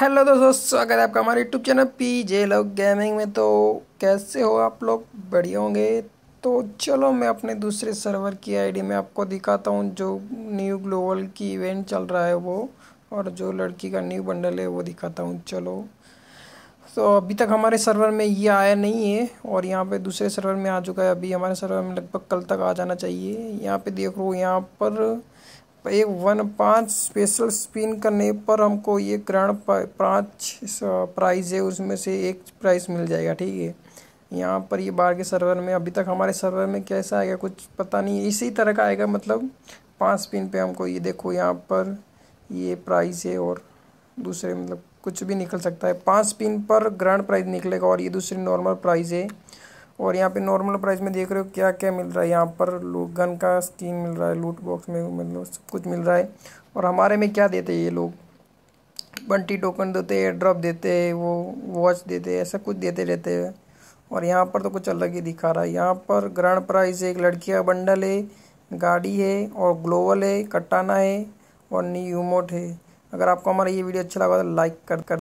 hello दोस्तों स्वागत है आपका हमारे YouTube channel P J love gaming में तो कैसे हो आप लोग बढ़िया होंगे तो चलो मैं अपने दूसरे सर्वर की आईडी में आपको दिखाता हूँ जो न्यू ग्लोबल की इवेंट चल रहा है वो और जो लड़की का न्यू बंडल है वो दिखाता हूँ चलो तो अभी तक हमारे सर्वर में ये आया नहीं है और यहाँ पे दूसरे सर्वर में आ चुका है अभी हमारे सर्वर में लगभग कल तक आ जाना चाहिए यहाँ पे देख लो यहाँ पर एक वन पाँच स्पेशल स्पिन करने पर हमको ये ग्रहण पाँच प्राइज है उसमें से एक प्राइज मिल जाएगा ठीक है यहाँ पर ये बाहर के सर्वर में अभी तक हमारे सर्वर में कैसा आएगा कुछ पता नहीं इसी तरह का आएगा मतलब पाँच स्पिन पे हमको ये देखो यहाँ पर ये प्राइस है और दूसरे मतलब कुछ भी निकल सकता है पाँच स्पिन पर ग्रैंड प्राइज निकलेगा और ये दूसरी नॉर्मल प्राइस है और यहाँ पे नॉर्मल प्राइस में देख रहे हो क्या क्या मिल रहा है यहाँ पर गन का स्कीन मिल रहा है लूट बॉक्स में मतलब सब कुछ मिल रहा है और हमारे में क्या देते हैं ये लोग बंटी टोकन देते हैं ड्रॉप देते हैं वो वॉच देते हैं ऐसा कुछ देते रहते हैं और यहाँ पर तो कुछ अलग ही दिखा रहा है यहाँ पर ग्रैंड प्राइस एक लड़की का बंडल है गाड़ी है और ग्लोवल है कटाना है और न्यू यूमोट है अगर आपको हमारा ये वीडियो अच्छा लगा तो लाइक कर कर